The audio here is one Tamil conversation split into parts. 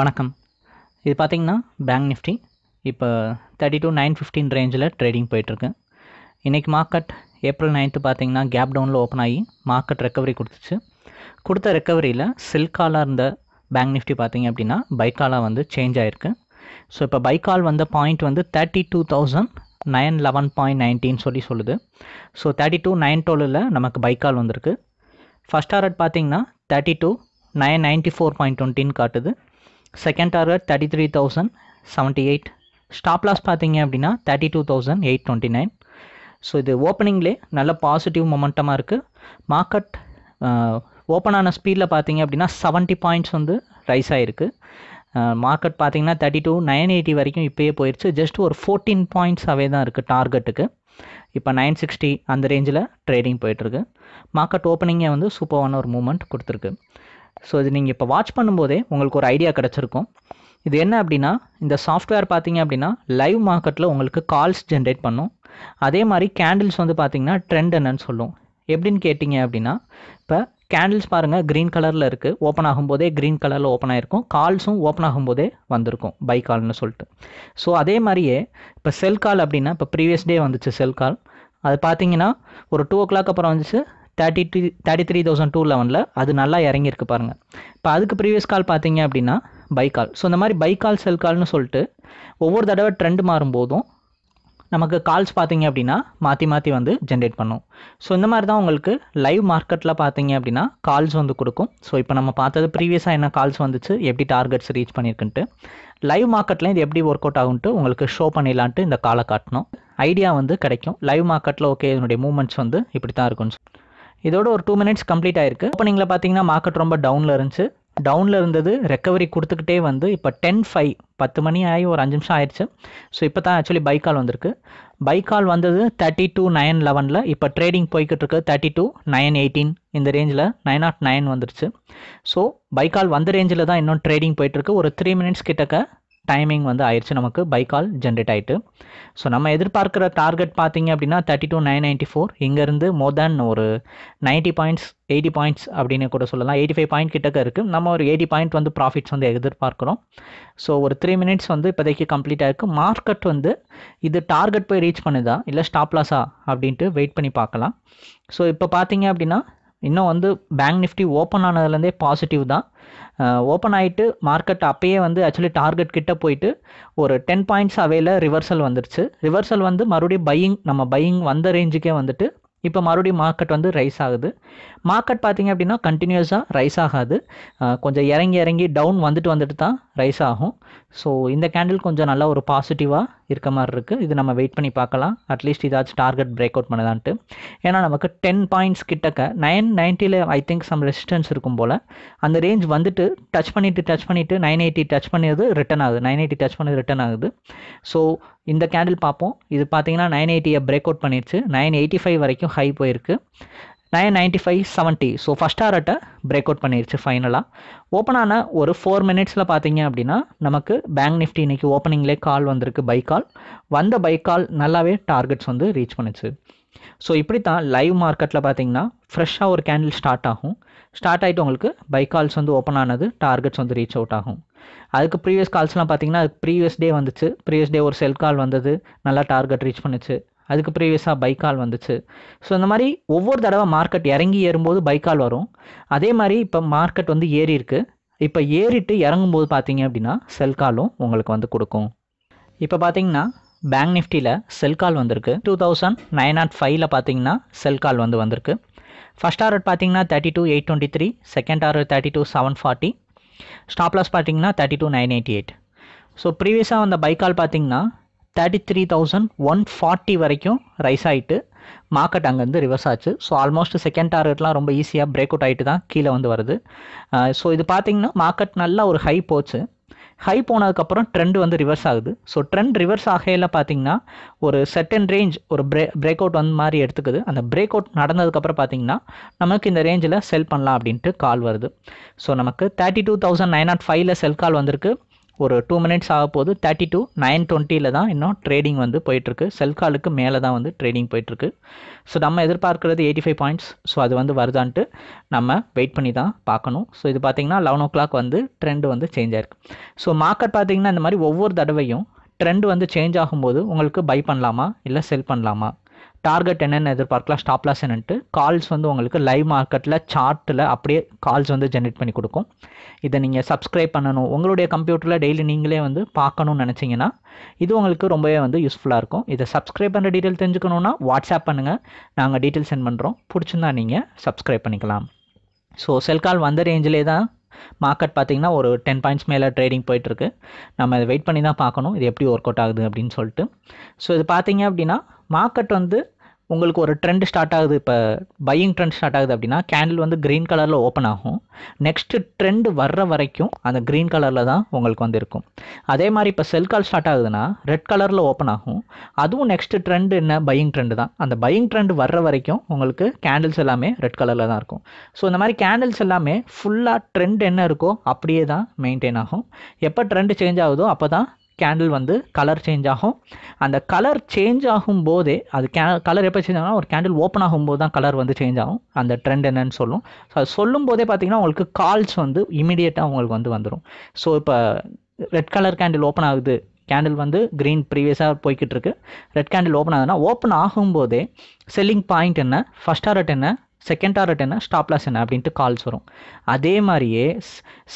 வணக்கம் இது பார்த்திங்கன்னா பேங்க் நிஃப்டி இப்போ தேர்ட்டி டூ நைன் ஃபிஃப்டின் ரேஞ்சில் ட்ரேடிங் போயிட்டுருக்கு இன்றைக்கி மார்க்கெட் ஏப்ரல் நைன்த்து பார்த்திங்கன்னா கேப் டவுனில் ஓப்பன் ஆகி மார்க்கெட் ரெக்கவரி கொடுத்துச்சு கொடுத்த ரெக்கவரியில் சில்காலாக இருந்த பேங்க் நிஃப்டி பார்த்திங்க அப்படின்னா பைக்காலாக வந்து சேஞ்ச் ஆகிருக்கு ஸோ இப்போ பைக்கால் வந்த பாயிண்ட் வந்து thirty two thousand nine eleven point nineteen சொல்லி சொல்லுது ஸோ தேர்ட்டி டூ நைன் டுவெலில் நமக்கு பைக்கால் வந்திருக்கு ஃபஸ்ட் ஆர்ட் பார்த்திங்கன்னா thirty two nine ninety four point டுவெண்ட்டின்னு காட்டுது second target thirty three thousand seventy eight stop loss பார்த்தீங்க அப்படின்னா thirty two thousand eight twenty nine so இது ஓப்பனிங்லே நல்ல பாசிட்டிவ் மொமெண்டமாக இருக்குது மார்க்கெட் ஓப்பன் ஆன ஸ்பீடில் பார்த்தீங்க அப்படின்னா செவன்ட்டி பாயிண்ட்ஸ் வந்து ரைஸ் ஆகிருக்கு மார்க்கெட் பார்த்தீங்கன்னா தேர்ட்டி டூ நைன் எயிட்டி வரைக்கும் இப்போயே போயிடுச்சு ஜஸ்ட் ஒரு ஃபோர்டீன் பாயிண்ட்ஸாகவே தான் இருக்குது டார்கெட்டுக்கு இப்போ நைன் சிக்ஸ்டி அந்த ரேஞ்சில் ட்ரேடிங் போயிட்டுருக்கு மார்க்கெட் ஓப்பனிங்கே வந்து சூப்பரான ஒரு மூமெண்ட் கொடுத்துருக்கு ஸோ இது நீங்கள் இப்போ வாட்ச் பண்ணும்போதே உங்களுக்கு ஒரு ஐடியா கிடச்சிருக்கும் இது என்ன அப்படின்னா இந்த சாஃப்ட்வேர் பார்த்தீங்க அப்படின்னா லைவ் மார்க்கெட்டில் உங்களுக்கு கால்ஸ் ஜென்ரேட் பண்ணும் அதே மாதிரி கேண்டில்ஸ் வந்து பார்த்தீங்கன்னா ட்ரெண்ட் என்னன்னு சொல்லும் எப்படின்னு கேட்டிங்க அப்படின்னா இப்போ கேண்டில்ஸ் பாருங்கள் க்ரீன் கலரில் இருக்குது ஓப்பன் ஆகும்போதே க்ரீன் கலரில் ஓப்பன் ஆகிருக்கும் கால்ஸும் ஓப்பன் ஆகும்போதே வந்திருக்கும் பை கால்னு சொல்லிட்டு ஸோ அதே மாதிரியே இப்போ செல் கால் அப்படின்னா இப்போ ப்ரீவியஸ் டே வந்துச்சு செல் கால் அது பார்த்தீங்கன்னா ஒரு டூ ஓ கிளாக் அப்புறம் வந்துச்சு thirty three thirty three thousand two லெவனில் அது நல்லா இறங்கியிருக்கு பாருங்கள் இப்போ அதுக்கு ப்ரீவியஸ் கால் பார்த்தீங்க அப்படின்னா பைக்கால் ஸோ இந்த மாதிரி பைக்கால் செல் கால்னு சொல்லிட்டு ஒவ்வொரு தடவை ட்ரெண்ட் மாறும்போதும் நமக்கு கால்ஸ் பார்த்தீங்க அப்படின்னா மாற்றி மாற்றி வந்து ஜென்ரேட் பண்ணும் ஸோ இந்த மாதிரி தான் உங்களுக்கு லைவ் மார்க்கெட்டில் பார்த்தீங்க அப்படின்னா கால்ஸ் வந்து கொடுக்கும் ஸோ இப்போ நம்ம பார்த்தது ப்ரீவியஸாக என்ன கால்ஸ் வந்துச்சு எப்படி டார்கெட்ஸ் ரீச் பண்ணியிருக்குன்ட்டு லைவ் மார்க்கெட்டில் இது எப்படி ஒர்க் அவுட் ஆகுன்ட்டு உங்களுக்கு ஷோ பண்ணிடலான்ட்டு இந்த காலை காட்டணும் ஐடியா வந்து கிடைக்கும் லைவ் மார்க்கெட்டில் ஓகே இதனுடைய மூமெண்ட்ஸ் வந்து இப்படி தான் இருக்கும்னு இதோட ஒரு டூ மினிட்ஸ் கம்ப்ளீட் ஆயிருக்கு நீங்கள் பார்த்தீங்கன்னா மார்க்கெட் ரொம்ப டவுனில் இருந்துச்சு டவுனில் இருந்தது ரெக்கவரி கொடுத்துக்கிட்டே வந்து இப்போ டென் ஃபைவ் பத்து மணி ஆகி ஒரு அஞ்சு நிமிஷம் ஆயிடுச்சு ஸோ இப்போ தான் ஆக்சுவலி பை கால் வந்திருக்கு பை கால் வந்தது தேர்ட்டி டூ நைன் லெவனில் இப்போ ட்ரேடிங் போய்கிட்டு இருக்கு தேர்ட்டி டூ நைன் எயிட்டீன் இந்த ரேஞ்சில் நைன் நாட் நைன் வந்துருச்சு ஸோ பை கால் வந்த ரேஞ்சில் தான் இன்னும் ட்ரேடிங் போயிட்டுருக்கு ஒரு த்ரீ மினிட்ஸ் கிட்டக்க டைமிங் வந்து ஆயிடுச்சு நமக்கு பை கால் ஜென்ரேட் ஆகிட்டு ஸோ நம்ம எதிர்பார்க்குற டார்கெட் பார்த்தீங்க அப்படின்னா thirty two nine ninety four இங்கேருந்து மோர் தேன் ஒரு நைன்ட்டி பாயிண்ட்ஸ் எயிட்டி பாயிண்ட்ஸ் அப்படின்னு கூட சொல்லலாம் எயிட்டி ஃபைவ் பாயிண்ட் கிட்டக்க இருக்குது நம்ம ஒரு எயிட்டி பாயிண்ட் வந்து ப்ராஃபிட்ஸ் வந்து எதிர்பார்க்குறோம் ஸோ ஒரு த்ரீ மினிட்ஸ் வந்து இப்போதைக்கு கம்ப்ளீட் ஆகிருக்கு மார்க்கெட் வந்து இது டார்கெட் போய் ரீச் பண்ணுதா இல்லை ஸ்டாப்லாஸா அப்படின்ட்டு வெயிட் பண்ணி பார்க்கலாம் ஸோ இப்போ பார்த்தீங்க அப்படின்னா இன்னும் வந்து பேங்க் நிஃப்டி ஓப்பன் ஆனதுலேருந்தே பாசிட்டிவ் தான் ஓப்பன் ஆகிட்டு மார்க்கெட் அப்பயே வந்து ஆக்சுவலி டார்கெட் கிட்ட போயிட்டு ஒரு டென் பாயிண்ட்ஸ் அவையில் ரிவர்சல் வந்துருச்சு ரிவர்சல் வந்து மறுபடியும் பையிங் நம்ம பையிங் வந்த ரேஞ்சுக்கே வந்துட்டு இப்போ மறுபடியும் மார்க்கெட் வந்து ரைஸ் ஆகுது மார்க்கெட் பார்த்திங்க அப்படின்னா கண்டினியூஸாக ரைஸ் ஆகாது கொஞ்சம் இறங்கி இறங்கி டவுன் வந்துட்டு வந்துட்டு தான் ரைஸ் ஆகும் ஸோ இந்த கேண்டில் கொஞ்சம் நல்லா ஒரு பாசிட்டிவாக இருக்க மாதிரி இருக்குது இது நம்ம வெயிட் பண்ணி பார்க்கலாம் அட்லீஸ்ட் இதாச்சும் டார்கெட் பிரேக் அவுட் பண்ணதான்ட்டு ஏன்னா நமக்கு டென் பாயிண்ட்ஸ் கிட்டக்க நைன் நைன்ட்டியில் ஐ திங்க் சம் ரெசிஸ்டன்ஸ் இருக்கும் போல் அந்த ரேஞ்ச் வந்துட்டு டச் பண்ணிவிட்டு டச் பண்ணிவிட்டு நைன் எயிட்டி டச் பண்ணியது ரிட்டன் ஆகுது நைன் எயிட்டி டச் பண்ணி ரிட்டன் ஆகுது ஸோ இந்த கேண்டில் பார்ப்போம் இது பார்த்தீங்கன்னா நைன் எயிட்டியை பிரேக் அவுட் பண்ணிடுச்சு நைன் எயிட்டி ஃபைவ் வரைக்கும் ஹை போயிருக்கு nine ninety five seventy so first ஹார்ட்டை பிரேக் அவுட் பண்ணிருச்சு ஃபைனலாக ஓப்பன் ஆன ஒரு ஃபோர் மினிட்ஸில் பார்த்தீங்க அப்படின்னா நமக்கு பேங்க் நிஃப்டி இன்றைக்கி ஓப்பனிங்லே கால் வந்திருக்கு பை கால் வந்த பை கால் நல்லாவே டார்கெட்ஸ் வந்து ரீச் பண்ணுச்சு ஸோ இப்படி தான் லைவ் மார்க்கெட்டில் பார்த்தீங்கன்னா ஃப்ரெஷ்ஷாக ஒரு கேண்டில் ஸ்டார்ட் ஆகும் ஸ்டார்ட் ஆகிட்டு உங்களுக்கு பை கால்ஸ் வந்து ஓப்பன் ஆனது டார்கெட்ஸ் வந்து ரீச் அவுட் ஆகும் அதுக்கு ப்ரீவியஸ் கால்ஸ்லாம் பார்த்தீங்கன்னா அதுக்கு ப்ரீவியஸ் டே வந்துச்சு ப்ரீவியஸ் டே ஒரு செல் கால் வந்தது நல்லா டார்கெட் ரீச் பண்ணுச்சு அதுக்கு ப்ரீவியஸாக பைக்கால் வந்துச்சு ஸோ இந்த மாதிரி ஒவ்வொரு தடவை மார்க்கெட் இறங்கி ஏறும்போது பைக்கால் வரும் அதே மாதிரி இப்போ மார்க்கெட் வந்து ஏறி இருக்குது இப்போ ஏறிட்டு இறங்கும்போது பார்த்தீங்க அப்படின்னா செல் காலும் உங்களுக்கு வந்து கொடுக்கும் இப்போ பார்த்தீங்கன்னா பேங்க் நிஃப்டியில் செல் கால் வந்திருக்கு டூ தௌசண்ட் நைன் நாட் ஃபைவ்ல பார்த்தீங்கன்னா செல் கால் வந்து வந்திருக்கு ஃபஸ்ட் டார்கெட் பார்த்தீங்கன்னா thirty two eight twenty three second order thirty two seven forty stop loss பார்த்தீங்கன்னா thirty two nine eighty eight so ப்ரீவியஸாக வந்த பைக்கால் பார்த்தீங்கன்னா thirty three thousand one forty வரைக்கும் ரைஸ் ஆகிட்டு மார்க்கெட் அங்கேருந்து ரிவர்ஸ் ஆச்சு ஸோ ஆல்மோஸ்ட் செகண்ட் டார்கெட்லாம் ரொம்ப ஈஸியாக பிரேக் அவுட் ஆகிட்டு தான் கீழே வந்து வருது ஸோ இது பார்த்திங்கன்னா மார்க்கெட் நல்லா ஒரு ஹை போச்சு ஹை போனதுக்கப்புறம் ட்ரெண்ட் வந்து ரிவர்ஸ் ஆகுது ஸோ ட்ரெண்ட் ரிவர்ஸ் ஆகையில் பார்த்தீங்கன்னா ஒரு செட்டன் ரேஞ்ச் ஒரு பிரே பிரேக் அவுட் வந்து மாதிரி எடுத்துக்குது அந்த பிரேக் அவுட் நடந்ததுக்கப்புறம் பார்த்தீங்கன்னா நமக்கு இந்த ரேஞ்சில் செல் பண்ணலாம் அப்படின்ட்டு கால் வருது ஸோ நமக்கு thirty two thousand nine nought ஃபைவ்ல செல் கால் வந்திருக்கு ஒரு டூ மினிட்ஸ் ஆக போது தேர்ட்டி டூ நைன் டுவெண்ட்டியில் தான் இன்னும் ட்ரேடிங் வந்து போயிட்டுருக்கு செல் காலுக்கு மேலே தான் வந்து ட்ரேடிங் போயிட்டுருக்கு ஸோ நம்ம எதிர்பார்க்குறது எயிட்டி ஃபைவ் பாயிண்ட்ஸ் ஸோ அது வந்து வருதான்ட்டு நம்ம வெயிட் பண்ணி தான் பார்க்கணும் ஸோ இது பார்த்திங்கன்னா லெவன் ஓ கிளாக் வந்து ட்ரெண்டு வந்து சேஞ்ச் ஆயிருக்கு ஸோ மார்க்கெட் பார்த்திங்கன்னா இந்த மாதிரி ஒவ்வொரு தடவையும் ட்ரெண்ட் வந்து சேஞ்ச் ஆகும்போது உங்களுக்கு பை பண்ணலாமா இல்லை செல் பண்ணலாமா டார்கெட் என்னென்னு எதிர்பார்க்கலாம் ஸ்டாப் லாஸ் என்னென்ட்டு கால்ஸ் வந்து உங்களுக்கு லைவ் மார்க்கெட்டில் சார்ட்டில் அப்படியே கால்ஸ் வந்து ஜென்ரேட் பண்ணி கொடுக்கும் இதை நீங்கள் சப்ஸ்கிரைப் பண்ணணும் உங்களுடைய கம்ப்யூட்டரில் டெய்லி நீங்களே வந்து பார்க்கணும்னு நினச்சிங்கன்னா இது உங்களுக்கு ரொம்பவே வந்து யூஸ்ஃபுல்லாக இருக்கும் இதை சப்ஸ்கிரைப் பண்ணுற டீட்டெயில் தெரிஞ்சுக்கணுன்னா வாட்ஸ்அப் பண்ணுங்கள் நாங்கள் டீட்டெயில் சென்ட் பண்ணுறோம் பிடிச்சிருந்தா நீங்கள் சப்ஸ்கிரைப் பண்ணிக்கலாம் ஸோ செல்கால் வந்த ரேஞ்சிலே தான் மார்க்கெட் பார்த்தீங்கன்னா ஒரு டென் பாயிண்ட்ஸ் மேலே ட்ரேடிங் போயிட்டுருக்கு நம்ம இதை வெயிட் பண்ணி தான் பார்க்கணும் இது எப்படி ஒர்க் அவுட் ஆகுது அப்படின்னு சொல்லிட்டு ஸோ இது பார்த்திங்க அப்படின்னா மார்க்கெட் வந்து உங்களுக்கு ஒரு ட்ரெண்ட் ஸ்டார்ட் ஆகுது இப்போ பையிங் ட்ரெண்ட் ஸ்டார்ட் ஆகுது அப்படின்னா கேண்டில் வந்து க்ரீன் கலரில் ஓப்பன் ஆகும் நெக்ஸ்ட்டு ட்ரெண்ட் வர்ற வரைக்கும் அந்த க்ரீன் கலரில் தான் உங்களுக்கு வந்து இருக்கும் அதே மாதிரி இப்போ செல் கால் ஸ்டார்ட் ஆகுதுன்னா ரெட் கலரில் ஓப்பன் ஆகும் அதுவும் நெக்ஸ்ட்டு ட்ரெண்ட் என்ன பையிங் ட்ரெண்டு தான் அந்த பையிங் ட்ரெண்ட் வர்ற வரைக்கும் உங்களுக்கு கேண்டில்ஸ் எல்லாமே ரெட் கலரில் தான் இருக்கும் ஸோ இந்த மாதிரி கேண்டில்ஸ் எல்லாமே ஃபுல்லாக ட்ரெண்ட் என்ன இருக்கோ அப்படியே தான் மெயின்டைன் ஆகும் எப்போ ட்ரெண்ட் சேஞ்ச் ஆகுதோ அப்போ தான் கேண்டில் வந்து கலர் சேஞ்ச் ஆகும் அந்த கலர் சேஞ்ச் ஆகும் போதே அது கே கலர் எப்போ சேஞ்ச் ஆகும் ஒரு கேண்டில் ஓப்பன் ஆகும்போது தான் கலர் வந்து சேஞ்ச் ஆகும் அந்த ட்ரெண்ட் என்னன்னு சொல்லும் ஸோ அது சொல்லும் போதே பார்த்தீங்கன்னா உங்களுக்கு கால்ஸ் வந்து இமீடியட்டாக உங்களுக்கு வந்து வந்துடும் ஸோ இப்போ ரெட் கலர் கேண்டில் ஓப்பன் ஆகுது கேண்டில் வந்து க்ரீன் ப்ரீவியஸாக போய்கிட்டு இருக்கு ரெட் கேண்டில் ஓப்பன் ஆகுதுன்னா ஓப்பன் ஆகும்போதே செல்லிங் பாயிண்ட் என்ன ஃபஸ்ட் ஆர்ட் என்ன செகண்ட் டாரட் என்ன ஸ்டாப்லாஸ் என்ன அப்படின்ட்டு கால்ஸ் வரும் அதே மாதிரியே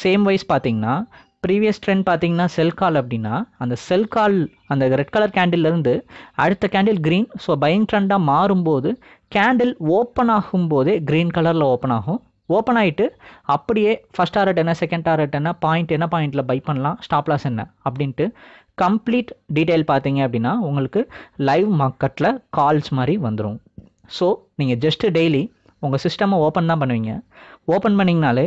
சேம் வைஸ் பார்த்தீங்கன்னா ப்ரீவியஸ் ட்ரெண்ட் பார்த்தீங்கன்னா செல் கால் அப்படின்னா அந்த செல் கால் அந்த ரெட் கலர் கேண்டில்லேருந்து அடுத்த கேண்டில் க்ரீன் ஸோ பையிங் ட்ரெண்டாக மாறும்போது கேண்டில் ஓப்பன் ஆகும்போதே க்ரீன் கலரில் ஓப்பன் ஆகும் ஓப்பன் ஆகிட்டு அப்படியே ஃபஸ்ட் டாரட் என்ன செகண்ட் டாரட் என்ன பாயிண்ட் என்ன பாயிண்டில் பை பண்ணலாம் ஸ்டாப்லாஸ் என்ன அப்படின்ட்டு கம்ப்ளீட் டீட்டெயில் பார்த்தீங்க அப்படின்னா உங்களுக்கு லைவ் மார்க்கெட்டில் கால்ஸ் மாதிரி வந்துடும் ஸோ நீங்கள் ஜஸ்ட்டு டெய்லி உங்கள் சிஸ்டமாக ஓப்பன் தான் பண்ணுவீங்க ஓப்பன் பண்ணிங்கனாலே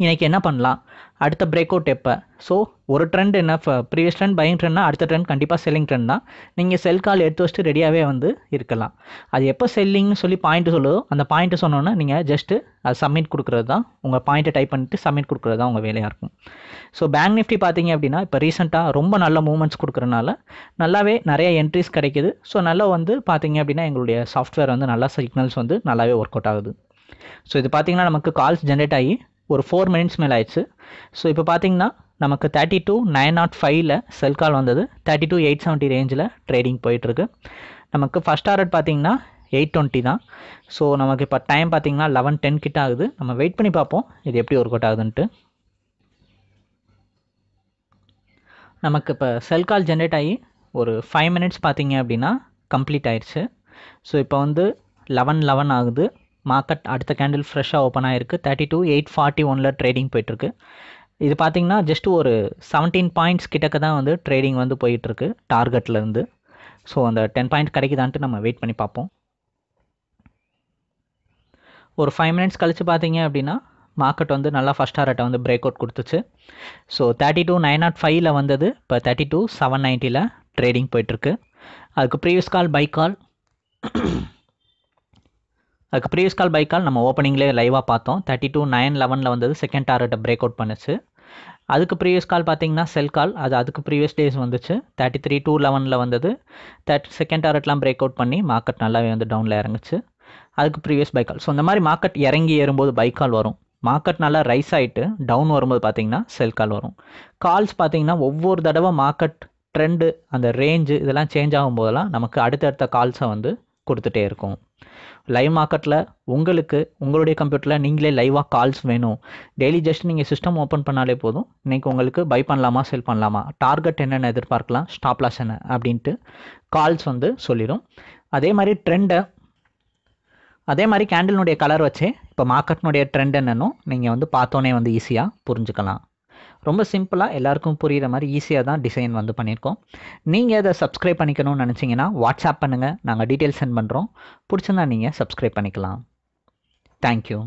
இன்றைக்கி என்ன பண்ணலாம் அடுத்த பிரேக் அவுட் எப்போ ஸோ ஒரு ட்ரெண்ட் என்ன ப்ரீவியஸ் ட்ரெண்ட் பையிங் ட்ரெண்ட்னா அடுத்த ட்ரெண்ட் கண்டிப்பாக செல்லிங் ட்ரெண்ட் தான் நீங்கள் செல் கால் எடுத்து வச்சுட்டு ரெடியாகவே வந்து இருக்கலாம் அது எப்போ செல்லிங்னு சொல்லி பாயிண்ட்டு சொல்லுதோ அந்த பாயிண்ட்டு சொன்னோன்னா நீங்கள் ஜஸ்ட்டு அது சப்மிட் கொடுக்குறது தான் உங்கள் பாயிண்ட்டை டைப் பண்ணிட்டு சப்மிட் கொடுக்குறது தான் உங்கள் வேலையாக இருக்கும் ஸோ பேங்க் நிஃப்டி பார்த்தீங்க அப்படின்னா இப்போ ரீசெண்டாக ரொம்ப நல்ல மூமெண்ட்ஸ் கொடுக்குறனால நல்லாவே நிறைய என்ட்ரிஸ் கிடைக்கிது ஸோ நல்லா வந்து பார்த்தீங்க அப்படின்னா எங்களுடைய சாஃப்ட்வேர் வந்து நல்லா சிக்னல்ஸ் வந்து நல்லாவே ஒர்க் அவுட் ஆகுது ஸோ இது பார்த்தீங்கன்னா நமக்கு கால்ஸ் ஜென்ரேட் ஆகி ஒரு ஃபோர் மினிட்ஸ் மேலே ஆயிடுச்சு ஸோ இப்போ பார்த்தீங்கன்னா நமக்கு தேர்ட்டி டூ நைன் நாட் ஃபைவ்ல செல் கால் வந்தது தேர்ட்டி டூ எயிட் செவன்ட்டி ரேஞ்சில் ட்ரேடிங் போயிட்டுருக்கு நமக்கு ஃபஸ்ட் ஆர்டர் பார்த்தீங்கன்னா எயிட் டுவெண்ட்டி தான் ஸோ நமக்கு இப்போ டைம் பார்த்தீங்கன்னா லெவன் டென் கிட்ட ஆகுது நம்ம வெயிட் பண்ணி பார்ப்போம் இது எப்படி ஒர்க் அவுட் ஆகுதுன்ட்டு நமக்கு இப்போ செல் கால் ஜென்ரேட் ஆகி ஒரு ஃபைவ் மினிட்ஸ் பார்த்தீங்க அப்படின்னா கம்ப்ளீட் ஆயிடுச்சு ஸோ இப்போ வந்து லெவன் லெவன் ஆகுது மார்க்கெட் அடுத்த கேண்டில் ஃப்ரெஷ்ஷாக ஓப்பன் ஆகிருக்கு தேர்ட்டி டூ எயிட் ஃபார்ட்டி ஒனில் ட்ரேடிங் போயிட்டுருக்கு இது பார்த்திங்கன்னா ஜஸ்ட் ஒரு செவன்டீன் பாயிண்ட்ஸ் கிட்டக்க தான் வந்து ட்ரேடிங் வந்து போயிட்டுருக்கு டார்கெட்லேருந்து ஸோ அந்த டென் பாயிண்ட் கிடைக்குதான்ட்டு நம்ம வெயிட் பண்ணி பார்ப்போம் ஒரு ஃபைவ் மினிட்ஸ் கழித்து பார்த்தீங்க அப்படின்னா மார்க்கெட் வந்து நல்லா ஃபஸ்ட் ஹாரட்டை வந்து பிரேக் அவுட் கொடுத்துச்சு so thirty two nine nought ஃபைவ்ல வந்தது இப்போ தேர்ட்டி டூ செவன் நைன்ட்டியில் ட்ரேடிங் போயிட்டுருக்கு அதுக்கு ப்ரீவியஸ் கால் பை கால் அதுக்கு ப்ரீவியஸ் கால் பை கால் நம்ம ஓப்பனிங்லேயே லைவாக பார்த்தோம் தேர்ட்டி டூ நைன் லெவனில் வந்தது செகண்ட் டார்கெட்டை பிரேக் அவுட் பண்ணுச்சு அதுக்கு ப்ரீவியஸ் கால் பார்த்தீங்கன்னா செல் கால் அது அதுக்கு ப்ரீவியஸ் டேஸ் வந்துச்சு தேர்ட்டி த்ரீ டூ லெவனில் வந்தது தேர்ட் செகண்ட் டார்கெட்லாம் பிரேக் அவுட் பண்ணி மார்க்கெட் நல்லாவே வந்து டவுனில் இறங்குச்சு அதுக்கு ப்ரீவியஸ் பை கால் ஸோ இந்த மாதிரி மார்க்கெட் இறங்கி ஏறும்போது பை கால் வரும் மார்க்கெட் நல்லா ரைஸ் ஆகிட்டு டவுன் வரும்போது பார்த்தீங்கன்னா செல் கால் வரும் கால்ஸ் பார்த்தீங்கன்னா ஒவ்வொரு தடவை மார்க்கெட் ட்ரெண்டு அந்த ரேஞ்சு இதெல்லாம் சேஞ்ச் ஆகும்போதெல்லாம் நமக்கு அடுத்தடுத்த கால்ஸை வந்து கொடுத்துட்டே இருக்கும் லைவ் மார்க்கெட்டில் உங்களுக்கு உங்களுடைய கம்ப்யூட்டரில் நீங்களே லைவாக கால்ஸ் வேணும் டெய்லி ஜஸ்ட் நீங்கள் சிஸ்டம் ஓப்பன் பண்ணாலே போதும் இன்றைக்கி உங்களுக்கு பை பண்ணலாமா செல் பண்ணலாமா டார்கெட் என்னென்ன எதிர்பார்க்கலாம் ஸ்டாப் லாஸ் என்ன அப்படின்ட்டு கால்ஸ் வந்து சொல்லிடும் அதே மாதிரி ட்ரெண்டை அதே மாதிரி கேண்டில்னுடைய கலர் வச்சே இப்போ மார்க்கெட்னுடைய ட்ரெண்ட் என்னன்னு நீங்கள் வந்து பார்த்தோன்னே வந்து ஈஸியாக புரிஞ்சுக்கலாம் ரொம்ப சிம்பிளாக எல்லாருக்கும் புரிகிற மாதிரி ஈஸியாக தான் டிசைன் வந்து பண்ணியிருக்கோம் நீங்கள் அதை சப்ஸ்கிரைப் பண்ணிக்கணும்னு நினச்சிங்கன்னா வாட்ஸ்அப் பண்ணுங்கள் நாங்கள் டீட்டெயில் சென்ட் பண்ணுறோம் பிடிச்சிருந்தா நீங்கள் சப்ஸ்கிரைப் பண்ணிக்கலாம் தேங்க்யூ